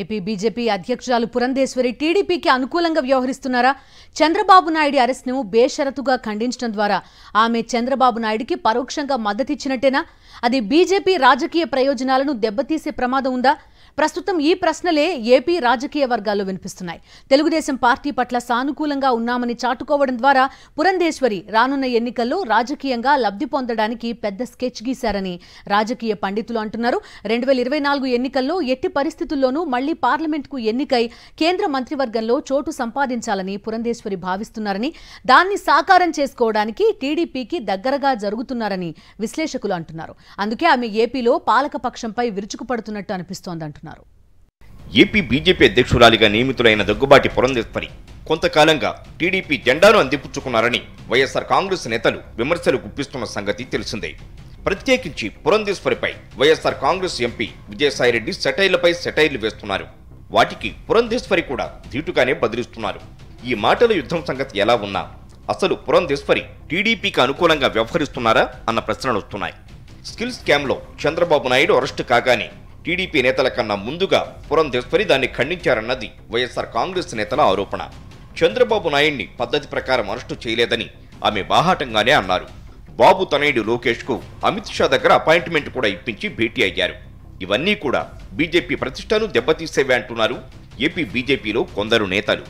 AP BJP అధ్యక్షురాలు పురంధేశ్వరి టీడీపీకి అనుకూలంగా వ్యవహరిస్తున్నారా చంద్రబాబు నాయుడు అరెస్ట్ను బేషరతుగా ఖండించడం ద్వారా ఆమె చంద్రబాబు నాయుడికి పరోక్షంగా మద్దతిచ్చినట్టేనా అది బీజేపీ రాజకీయ ప్రయోజనాలను దెబ్బతీసే ప్రమాదం ఉందా ప్రస్తుతం ఈ ప్రశ్నలే ఏపీ రాజకీయ వర్గాల్లో వినిపిస్తున్నాయి తెలుగుదేశం పార్టీ పట్ల సానుకూలంగా ఉన్నామని చాటుకోవడం ద్వారా పురంధేశ్వరి రానున్న ఎన్నికల్లో రాజకీయంగా లబ్ధి పొందడానికి పెద్ద స్కెచ్ గీశారని రాజకీయ పండితులు అంటున్నారు రెండు ఇరవై నాలుగు ఎన్నికల్లో ఎట్టి పరిస్థితుల్లోనూ మళ్లీ పార్లమెంటుకు ఎన్నికై కేంద్ర మంత్రివర్గంలో చోటు సంపాదించాలని పురంధేశ్వరి భావిస్తున్నారని దాన్ని సాకారం చేసుకోవడానికి టీడీపీకి దగ్గరగా జరుగుతున్నారని విశ్లేషకులు అంటున్నారు అందుకే ఆమె ఏపీలో పాలకపక్షంపై విరుచుకుపడుతున్నట్టు అనిపిస్తోందంటారు అంటున్నారు ఏపీ బీజేపీ అధ్యక్షురాలిగా నియమితులైన దగ్గుబాటి పురంధేశ్వరి కొంతకాలంగా టీడీపీ జెండాను అందిపుచ్చుకున్నారని వైఎస్ఆర్ కాంగ్రెస్ నేతలు విమర్శలు గుప్పిస్తున్న సంగతి తెలిసిందే ప్రత్యేకించి పురంధేశ్వరిపై వైఎస్ఆర్ కాంగ్రెస్ ఎంపీ విజయసాయిరెడ్డి సెటైర్లపై సెటైర్లు వేస్తున్నారు వాటికి పురంధేశ్వరి కూడా ధీటుగానే బదిలిస్తున్నారు ఈ మాటల యుద్ధం సంగతి ఎలా ఉన్నా అసలు పురంధేశ్వరి టీడీపీకి అనుకూలంగా వ్యవహరిస్తున్నారా అన్న ప్రశ్నలు వస్తున్నాయి స్కిల్ స్కామ్లో చంద్రబాబు నాయుడు అరెస్టు కాగానే టీడీపీ నేతల కన్నా ముందుగా పురంధేశ్వరి దాన్ని ఖండించారన్నది వైఎస్ఆర్ కాంగ్రెస్ నేతల ఆరోపణ చంద్రబాబు నాయుడిని పద్ధతి ప్రకారం అరెస్టు చేయలేదని ఆమె బాహాటంగానే అన్నారు బాబు తనయుడు లోకేష్కు అమిత్ షా దగ్గర అపాయింట్మెంట్ కూడా ఇప్పించి భేటీ అయ్యారు ఇవన్నీ కూడా బీజేపీ ప్రతిష్టను దెబ్బతీసేవే అంటున్నారు ఏపీ బీజేపీలో కొందరు నేతలు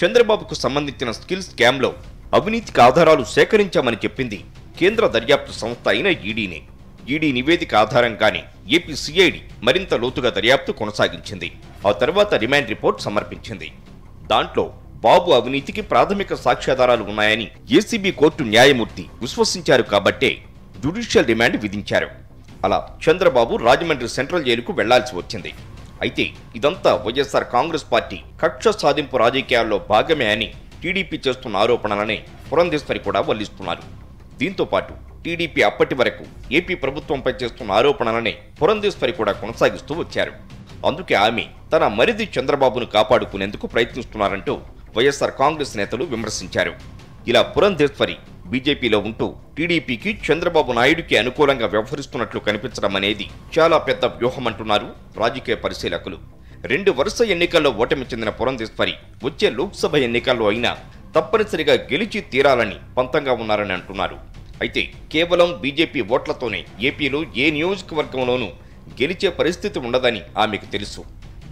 చంద్రబాబుకు సంబంధించిన స్కిల్ స్కామ్లో అవినీతికి ఆధారాలు సేకరించామని చెప్పింది కేంద్ర దర్యాప్తు సంస్థ అయిన ఈడీనే ఈడీ నివేదిక ఆధారంగానే ఏపీ సిఐడి మరింత లోతుగా దర్యాప్తు కొనసాగించింది ఆ తర్వాత రిమాండ్ రిపోర్ట్ సమర్పించింది దాంట్లో బాబు అవినీతికి ప్రాథమిక సాక్ష్యాధారాలు ఉన్నాయని ఏసీబీ కోర్టు న్యాయమూర్తి విశ్వసించారు కాబట్టే జ్యుడిషియల్ రిమాండ్ విధించారు అలా చంద్రబాబు రాజమండ్రి సెంట్రల్ జైలుకు వెళ్లాల్సి వచ్చింది అయితే ఇదంతా వైఎస్ఆర్ కాంగ్రెస్ పార్టీ కక్ష సాధింపు రాజకీయాల్లో భాగమే అని టీడీపీ చేస్తున్న ఆరోపణలనే పురంధేశ్వరి కూడా వల్లిస్తున్నారు దీంతో పాటు టీడీపీ అప్పటి వరకు ఏపీ ప్రభుత్వంపై చేస్తున్న ఆరోపణలని పురంధేశ్వరి కూడా కొనసాగిస్తూ వచ్చారు అందుకే ఆమె తన మరిది చంద్రబాబును కాపాడుకునేందుకు ప్రయత్నిస్తున్నారంటూ వైఎస్ఆర్ కాంగ్రెస్ నేతలు విమర్శించారు ఇలా పురంధేశ్వరి బీజేపీలో ఉంటూ టీడీపీకి చంద్రబాబు నాయుడికి అనుకూలంగా వ్యవహరిస్తున్నట్లు కనిపించడం అనేది చాలా పెద్ద వ్యూహం అంటున్నారు రాజకీయ పరిశీలకులు రెండు వరుస ఎన్నికల్లో ఓటమి చెందిన పురంధేశ్వరి వచ్చే లోక్సభ ఎన్నికల్లో అయినా తప్పనిసరిగా గెలిచి తీరాలని పంతంగా ఉన్నారని అంటున్నారు అయితే కేవలం బీజేపీ ఓట్లతోనే ఏపీలో ఏ నియోజకవర్గంలోనూ గెలిచే పరిస్థితి ఉండదని ఆమెకు తెలుసు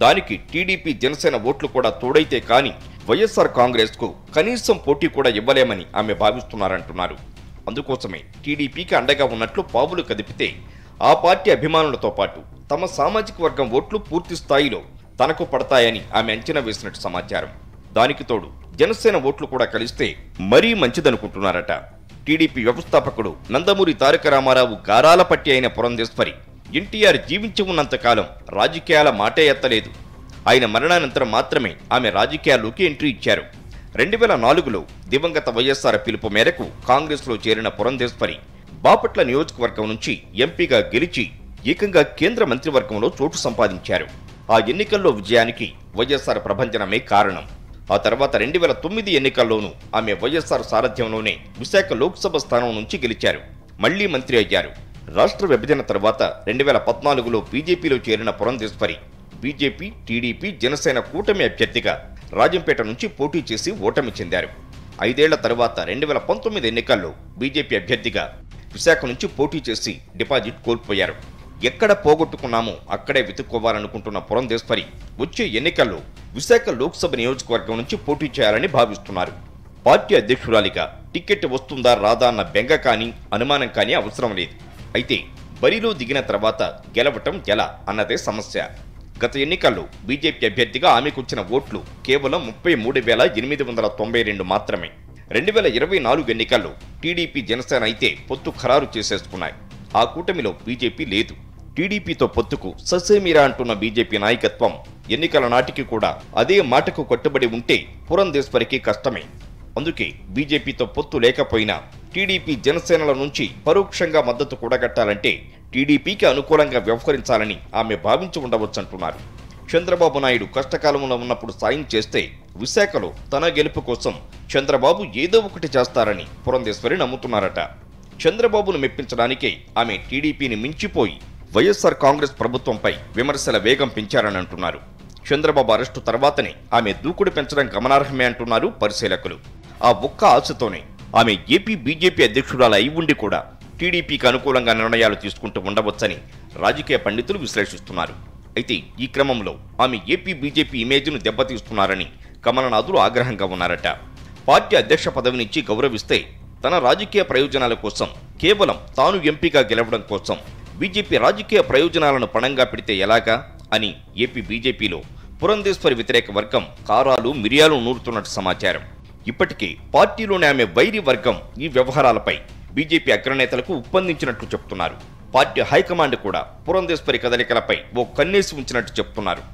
దానికి టీడీపీ జనసేన ఓట్లు కూడా తోడైతే కానీ వైఎస్ఆర్ కాంగ్రెస్కు కనీసం పోటీ కూడా ఇవ్వలేమని ఆమె భావిస్తున్నారంటున్నారు అందుకోసమే టీడీపీకి అండగా ఉన్నట్లు పావులు కదిపితే ఆ పార్టీ అభిమానులతో పాటు తమ సామాజిక వర్గం ఓట్లు పూర్తి స్థాయిలో తనకు పడతాయని ఆమె అంచనా వేసినట్టు సమాచారం దానికి తోడు జనసేన ఓట్లు కూడా కలిస్తే మరీ మంచిదనుకుంటున్నారట టీడీపీ వ్యవస్థాపకుడు నందమూరి తారక రామారావు గారాలపట్టి అయిన పురంధేశ్వరి ఎన్టీఆర్ జీవించి ఉన్నంతకాలం రాజకీయాల మాటే ఎత్తలేదు ఆయన మరణానంతరం మాత్రమే ఆమె రాజకీయాల్లోకి ఎంట్రీ ఇచ్చారు రెండు వేల నాలుగులో దివంగత వైఎస్ఆర్ పిలుపు మేరకు కాంగ్రెస్లో చేరిన పురంధేశ్వరి బాపట్ల నియోజకవర్గం నుంచి ఎంపీగా గెలిచి ఏకంగా కేంద్ర మంత్రివర్గంలో చోటు సంపాదించారు ఆ ఎన్నికల్లో విజయానికి వైఎస్ఆర్ ప్రభంజనమే కారణం ఆ తర్వాత రెండు వేల తొమ్మిది ఎన్నికల్లోనూ ఆమె వైఎస్ఆర్ సారథ్యంలోనే విశాఖ లోక్సభ స్థానం నుంచి గెలిచారు మళ్లీ మంత్రి అయ్యారు రాష్ట్ర విభజన తర్వాత రెండు వేల పద్నాలుగులో బీజేపీలో చేరిన పురంధేశ్వరి బీజేపీ టీడీపీ జనసేన కూటమి అభ్యర్థిగా రాజంపేట నుంచి పోటీ చేసి ఓటమి చెందారు ఐదేళ్ల తర్వాత రెండు వేల పంతొమ్మిది ఎన్నికల్లో బీజేపీ అభ్యర్థిగా విశాఖ నుంచి పోటీ చేసి డిపాజిట్ కోల్పోయారు ఎక్కడ పోగొట్టుకున్నామో అక్కడే వెతుక్కోవాలనుకుంటున్న పురంధేశ్వరి వచ్చే ఎన్నికల్లో విశాఖ లోక్సభ నియోజకవర్గం నుంచి పోటీ చేయాలని భావిస్తున్నారు పార్టీ అధ్యక్షురాలిగా టికెట్ వస్తుందా రాదా అన్న బెంగ కానీ అనుమానం కానీ అవసరం లేదు అయితే బరిలో దిగిన తర్వాత గెలవటం ఎలా అన్నదే సమస్య గత ఎన్నికల్లో బీజేపీ అభ్యర్థిగా ఆమెకు వచ్చిన ఓట్లు కేవలం ముప్పై మూడు వేల ఎనిమిది వందల తొంభై రెండు మాత్రమే రెండు వేల ఇరవై నాలుగు ఎన్నికల్లో టీడీపీ జనసేన అయితే పొత్తు ఖరారు చేసేసుకున్నాయి ఆ కూటమిలో బీజేపీ లేదు టీడీపీతో పొత్తుకు ససేమీరా అంటున్న బీజేపీ నాయకత్వం ఎన్నికల నాటికి కూడా అదే మాటకు కట్టుబడి ఉంటే పురంధేశ్వరికి కష్టమే అందుకే బీజేపీతో పొత్తు లేకపోయినా టీడీపీ జనసేనల నుంచి పరోక్షంగా మద్దతు కూడగట్టాలంటే టీడీపీకి అనుకూలంగా వ్యవహరించాలని ఆమె భావించి ఉండవచ్చంటున్నారు చంద్రబాబు నాయుడు కష్టకాలంలో ఉన్నప్పుడు సాయం చేస్తే విశాఖలో తన గెలుపు కోసం చంద్రబాబు ఏదో ఒకటి చేస్తారని పురంధేశ్వరి నమ్ముతున్నారట చంద్రబాబును మెప్పించడానికే ఆమె టీడీపీని మించిపోయి వైఎస్ఆర్ కాంగ్రెస్ ప్రభుత్వంపై విమర్శల వేగం పెంచారని అంటున్నారు చంద్రబాబు అరెస్టు తర్వాతనే ఆమె దూకుడు పెంచడం గమనార్హమే అంటున్నారు పరిశీలకులు ఆ ఒక్క ఆశతోనే ఆమె ఏపీ బీజేపీ అధ్యక్షురాలు అయి ఉండి కూడా టీడీపీకి అనుకూలంగా నిర్ణయాలు తీసుకుంటూ ఉండవచ్చని రాజకీయ పండితులు విశ్లేషిస్తున్నారు అయితే ఈ క్రమంలో ఆమె ఏపీ బీజేపీ ఇమేజ్ను దెబ్బతీస్తున్నారని కమలనాథులు ఆగ్రహంగా ఉన్నారట పార్టీ అధ్యక్ష పదవినిచ్చి గౌరవిస్తే తన రాజకీయ ప్రయోజనాల కోసం కేవలం తాను ఎంపీగా గెలవడం కోసం బీజేపీ రాజకీయ ప్రయోజనాలను పణంగా పెడితే ఎలాగా అని ఏపీ బీజేపీలో పురంధేశ్వరి వ్యతిరేక వర్గం కారాలు మిరియాలు నూరుతున్నట్టు సమాచారం ఇప్పటికే పార్టీలోని ఆమె వైరి వర్గం ఈ వ్యవహారాలపై బీజేపీ అగ్రనేతలకు ఉప్పందించినట్లు చెప్తున్నారు పార్టీ హైకమాండ్ కూడా పురంధేశ్వరి కదలికలపై ఓ కన్నేసి ఉంచినట్టు చెప్తున్నారు